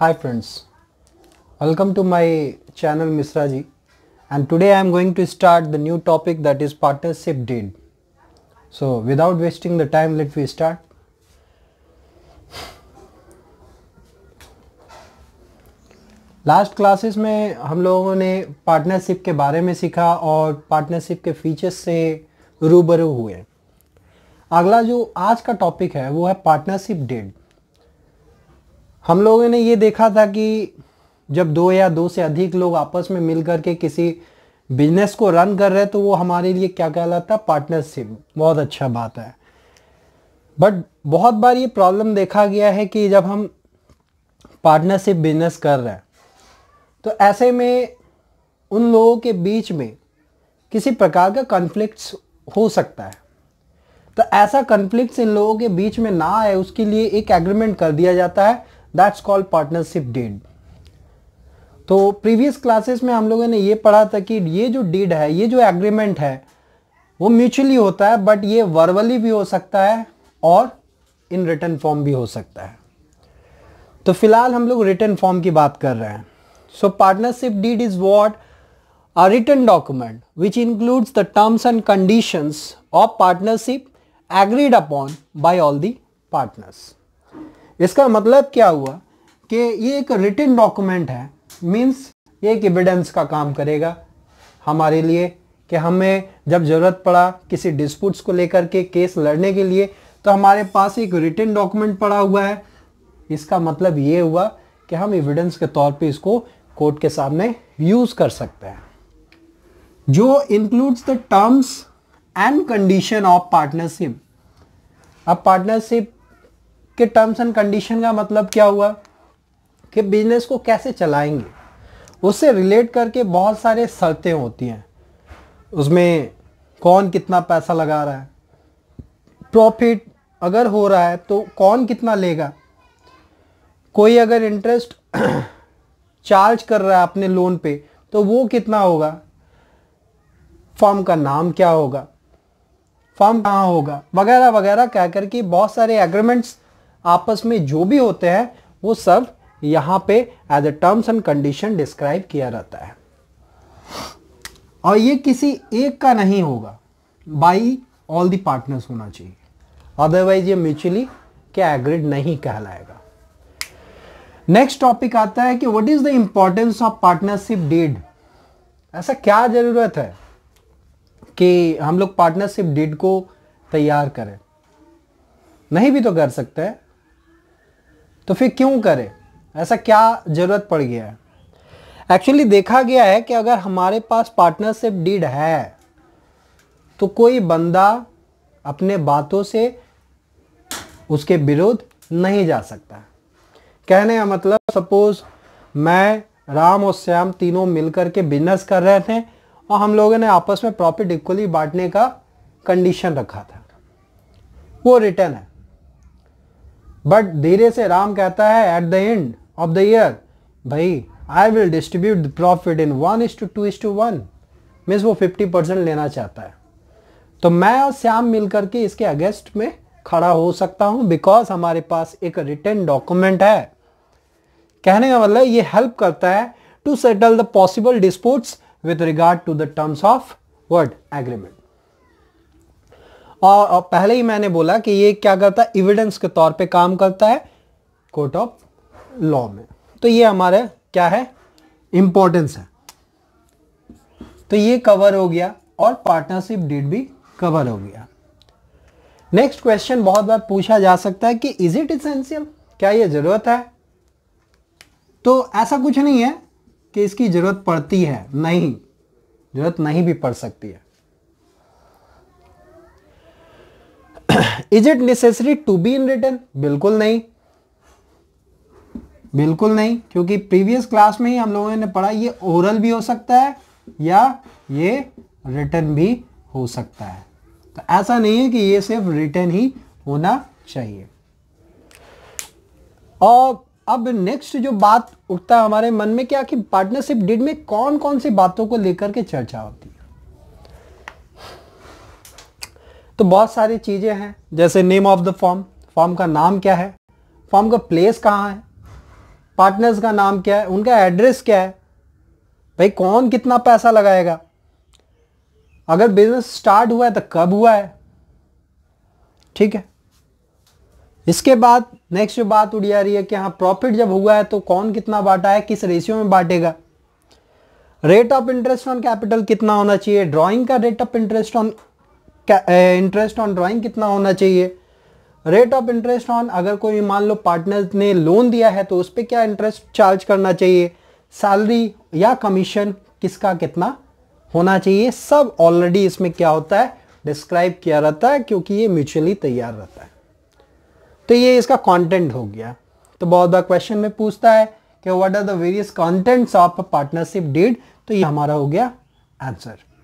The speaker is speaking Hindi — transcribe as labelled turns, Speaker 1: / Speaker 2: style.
Speaker 1: Hi friends, welcome to my channel misra ji and today I am going to start the new topic that is partnership deed. So without wasting the time let me start. Last classes में हम लोगों ने पार्टनरशिप के बारे में सीखा और पार्टनरशिप के फीचर्स से रूबरू हुए अगला जो आज का टॉपिक है वो है पार्टनरशिप डेट हम लोगों ने ये देखा था कि जब दो या दो से अधिक लोग आपस में मिल करके किसी बिजनेस को रन कर रहे हैं तो वो हमारे लिए क्या कहलाता है पार्टनरशिप बहुत अच्छा बात है बट बहुत बार ये प्रॉब्लम देखा गया है कि जब हम पार्टनरशिप बिजनेस कर रहे हैं तो ऐसे में उन लोगों के बीच में किसी प्रकार का कन्फ्लिक्ट्स हो सकता है तो ऐसा कन्फ्लिक्ट इन लोगों के बीच में ना आए उसके लिए एक एग्रीमेंट कर दिया जाता है दैट्स कॉल्ड पार्टनरशिप डीड तो प्रीवियस क्लासेस में हम लोगों ने ये पढ़ा था कि ये जो डीड है ये जो एग्रीमेंट है वो म्यूचुअली होता है बट ये वर्बली भी हो सकता है और इन रिटर्न फॉर्म भी हो सकता है तो फिलहाल हम लोग रिटर्न फॉर्म की बात कर रहे हैं so partnership deed is what a written document which includes the terms and conditions of partnership agreed upon by all the partners इसका मतलब क्या हुआ कि ये एक रिटिन डॉक्यूमेंट है मीन्स ये एक एविडेंस का काम करेगा हमारे लिए कि हमें जब ज़रूरत पड़ा किसी डिस्प्यूट्स को लेकर के केस लड़ने के लिए तो हमारे पास एक रिटर्न डॉक्यूमेंट पड़ा हुआ है इसका मतलब ये हुआ कि हम एविडेंस के तौर पे इसको कोर्ट के सामने यूज़ कर सकते हैं जो includes the terms and condition of partnership अब पार्टनरशिप कि टर्म्स एंड कंडीशन का मतलब क्या हुआ कि बिजनेस को कैसे चलाएंगे उससे रिलेट करके बहुत सारे शर्तें होती हैं उसमें कौन कितना पैसा लगा रहा है प्रॉफिट अगर हो रहा है तो कौन कितना लेगा कोई अगर इंटरेस्ट चार्ज कर रहा है अपने लोन पे तो वो कितना होगा फॉर्म का नाम क्या होगा फॉर्म कहाँ होगा वगैरह वगैरह कह करके बहुत सारे एग्रीमेंट्स आपस में जो भी होते हैं वो सब यहां पे as a terms and condition describe किया रहता है और ये किसी एक का नहीं होगा बाई ऑल दी पार्टनर्स होना चाहिए अदरवाइज ये म्यूचुअली क्या एग्रीड नहीं कहलाएगा नेक्स्ट टॉपिक आता है कि what is the importance of partnership deed ऐसा क्या जरूरत है कि हम लोग पार्टनरशिप डीड को तैयार करें नहीं भी तो कर सकते हैं तो फिर क्यों करें ऐसा क्या ज़रूरत पड़ गया है एक्चुअली देखा गया है कि अगर हमारे पास पार्टनरशिप डीड है तो कोई बंदा अपने बातों से उसके विरोध नहीं जा सकता कहने का मतलब सपोज मैं राम और श्याम तीनों मिलकर के बिजनेस कर रहे थे और हम लोगों ने आपस में प्रॉफिट इक्वली बांटने का कंडीशन रखा था वो रिटर्न है बट धीरे से राम कहता है at the end of the year भाई I will distribute the profit in one is to two two is to one वो फिफ्टी परसेंट लेना चाहता है तो मैं और श्याम मिलकर के इसके अगेंस्ट में खड़ा हो सकता हूँ बिकॉज हमारे पास एक रिटर्न डॉक्यूमेंट है कहने का मतलब ये हेल्प करता है to settle the possible disputes with regard to the terms of word agreement और पहले ही मैंने बोला कि ये क्या करता है इविडेंस के तौर पे काम करता है कोर्ट ऑफ लॉ में तो ये हमारे क्या है इंपॉर्टेंस है तो ये कवर हो गया और पार्टनरशिप डीड भी कवर हो गया नेक्स्ट क्वेश्चन बहुत बार पूछा जा सकता है कि इज इट इसेंशियल क्या ये जरूरत है तो ऐसा कुछ नहीं है कि इसकी जरूरत पड़ती है नहीं जरूरत नहीं भी पड़ सकती है is it necessary to be in written बिल्कुल नहीं बिल्कुल नहीं क्योंकि प्रीवियस क्लास में ही हम लोगों ने पढ़ा ये ओरल भी हो सकता है या ये रिटर्न भी हो सकता है तो ऐसा नहीं है कि ये सिर्फ रिटर्न ही होना चाहिए और अब नेक्स्ट जो बात उठता है हमारे मन में क्या कि पार्टनरशिप डीड में कौन कौन सी बातों को लेकर के चर्चा होती है तो बहुत सारी चीज़ें हैं जैसे name of the firm firm का नाम क्या है फॉर्म का प्लेस कहाँ है पार्टनर्स का नाम क्या है उनका एड्रेस क्या है भाई कौन कितना पैसा लगाएगा अगर बिजनेस स्टार्ट हुआ है तो कब हुआ है ठीक है इसके बाद नेक्स्ट जो बात उड़ी आ रही है कि हाँ प्रॉफिट जब हुआ है तो कौन कितना बांटा है किस रेशियो में बांटेगा rate of interest on capital कितना होना चाहिए ड्राइंग का rate of interest on interest on drawing कितना होना चाहिए रेट ऑफ इंटरेस्ट ऑन अगर कोई मान लो पार्टनर ने लोन दिया है तो उस पर क्या इंटरेस्ट चार्ज करना चाहिए सैलरी या कमीशन किसका कितना होना चाहिए सब ऑलरेडी इसमें क्या होता है डिस्क्राइब किया रहता है क्योंकि ये म्यूचुअली तैयार रहता है तो ये इसका कंटेंट हो गया तो बहुत बार क्वेश्चन में पूछता है कि what are the various contents of partnership deed तो ये हमारा हो गया आंसर